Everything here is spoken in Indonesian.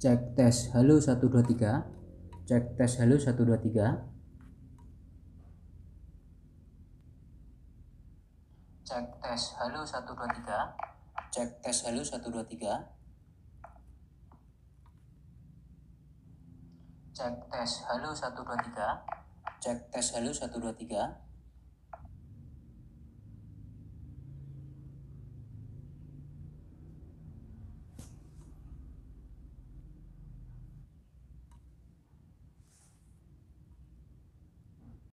cek tes halo 123 cek tes halo 123 cek tes halo 123 cek tes halo 123 cek tes halo 123 cek tes halo 123